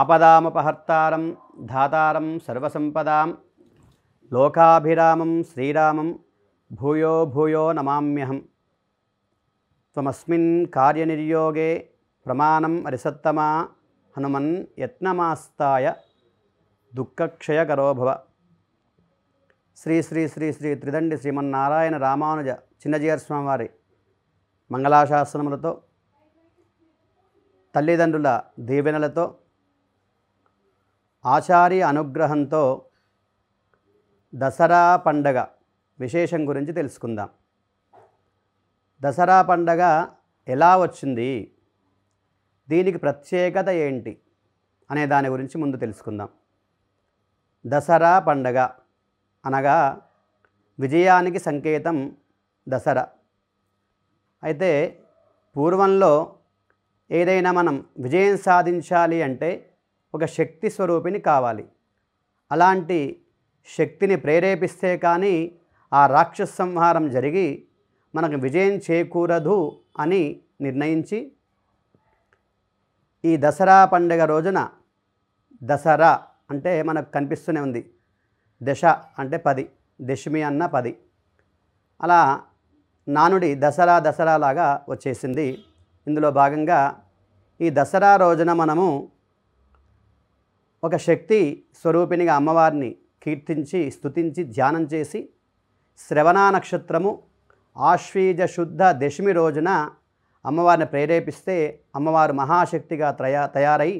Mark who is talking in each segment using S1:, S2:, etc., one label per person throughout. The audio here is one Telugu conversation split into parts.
S1: ఆపదామపహర్తారం ధాతారం సర్వసంపదాం లోకాభిరామం శ్రీరామం భూయో భూయో నమామ్యహం త్వమస్మిన్ కార్యనిర్యోగే ప్రమాణం అరిసత్తమా హనుమన్ యత్నమాస్తాయ దుఃఖక్షయకరోభవ శ్రీ శ్రీ శ్రీ శ్రీ త్రిదండి శ్రీమన్నారాయణ రామానుజ చిన్నజీయర్ స్వామివారి మంగళాశాసనములతో తల్లిదండ్రుల దీవెనలతో ఆచారి అనుగ్రహంతో దసరా పండగ విశేషం గురించి తెలుసుకుందాం దసరా పండగ ఎలా వచ్చింది దీనికి ప్రత్యేకత ఏంటి అనే దాని గురించి ముందు తెలుసుకుందాం దసరా పండగ అనగా విజయానికి సంకేతం దసరా అయితే పూర్వంలో ఏదైనా మనం విజయం సాధించాలి అంటే ఒక శక్తి స్వరూపిణి కావాలి అలాంటి శక్తిని ప్రేరేపిస్తే కానీ ఆ రాక్షస సంహారం జరిగి మనకు విజయం చేకూరదు అని నిర్ణయించి ఈ దసరా పండుగ రోజున దసరా అంటే మనకు కనిపిస్తూనే ఉంది దశ అంటే పది దశమి అన్న పది అలా నానుడి దసరా దసరా లాగా వచ్చేసింది ఇందులో భాగంగా ఈ దసరా రోజున మనము ఒక శక్తి స్వరూపిణిగా అమ్మవారిని కీర్తించి స్థుతించి ధ్యానం చేసి శ్రవణా నక్షత్రము ఆశ్వీజ శుద్ధ దశమి రోజున అమ్మవారిని ప్రేరేపిస్తే అమ్మవారు మహాశక్తిగా తయా తయారై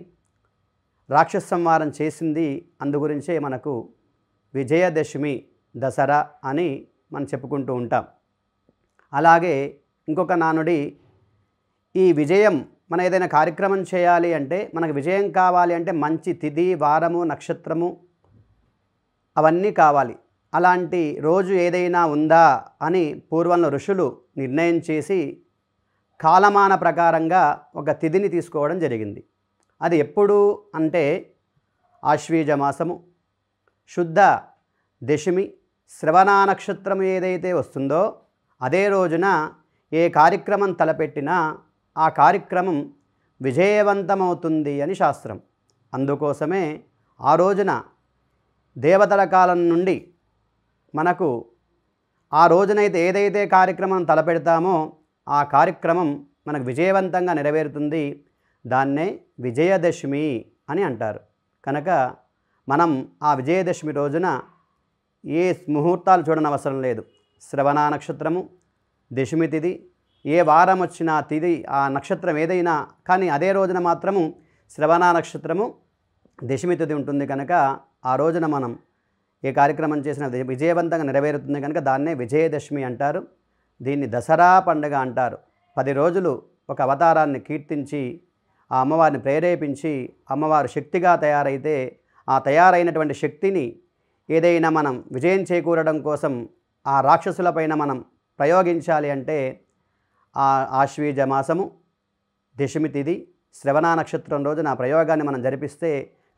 S1: రాక్షస సంహారం చేసింది అందుగురించే మనకు విజయదశమి దసరా అని మనం చెప్పుకుంటూ ఉంటాం అలాగే ఇంకొక నానుడి ఈ విజయం మనం ఏదైనా కార్యక్రమం చేయాలి అంటే మనకు విజయం కావాలి అంటే మంచి తిథి వారము నక్షత్రము అవన్నీ కావాలి అలాంటి రోజు ఏదైనా ఉందా అని పూర్వంలో ఋషులు నిర్ణయం చేసి కాలమాన ప్రకారంగా ఒక తిథిని తీసుకోవడం జరిగింది అది ఎప్పుడు అంటే ఆశ్వీజ మాసము శుద్ధ దశమి శ్రవణ నక్షత్రం ఏదైతే వస్తుందో అదే రోజున ఏ కార్యక్రమం తలపెట్టినా ఆ కార్యక్రమం విజయవంతమవుతుంది అని శాస్త్రం అందుకోసమే ఆ రోజున దేవతల కాలం నుండి మనకు ఆ రోజునైతే ఏదైతే కార్యక్రమం తలపెడతామో ఆ కార్యక్రమం మనకు విజయవంతంగా నెరవేరుతుంది దాన్నే విజయదశమి అని అంటారు కనుక మనం ఆ విజయదశమి రోజున ఏ ముహూర్తాలు చూడనవసరం లేదు శ్రవణ నక్షత్రము దశమి తిథి ఏ వారం వచ్చినా తిది ఆ నక్షత్రం ఏదైనా కానీ అదే రోజున మాత్రము శ్రవణ నక్షత్రము దశమి తిథి ఉంటుంది కనుక ఆ రోజున మనం ఏ కార్యక్రమం చేసిన విజయవంతంగా నెరవేరుతుంది కనుక దాన్నే విజయదశమి అంటారు దీన్ని దసరా పండుగ అంటారు పది రోజులు ఒక అవతారాన్ని కీర్తించి ఆ అమ్మవారిని ప్రేరేపించి అమ్మవారు శక్తిగా తయారైతే ఆ తయారైనటువంటి శక్తిని ఏదైనా మనం విజయం చేకూరడం కోసం ఆ రాక్షసులపైన మనం ప్రయోగించాలి అంటే ఆశ్వీజ మాసము దశమి తిథి శ్రవణ నక్షత్రం రోజున ఆ ప్రయోగాన్ని మనం జరిపిస్తే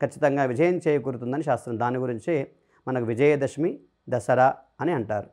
S1: ఖచ్చితంగా విజయం చేకూరుతుందని శాస్త్రం దాని గురించి మనకు విజయదశమి దసరా అని అంటారు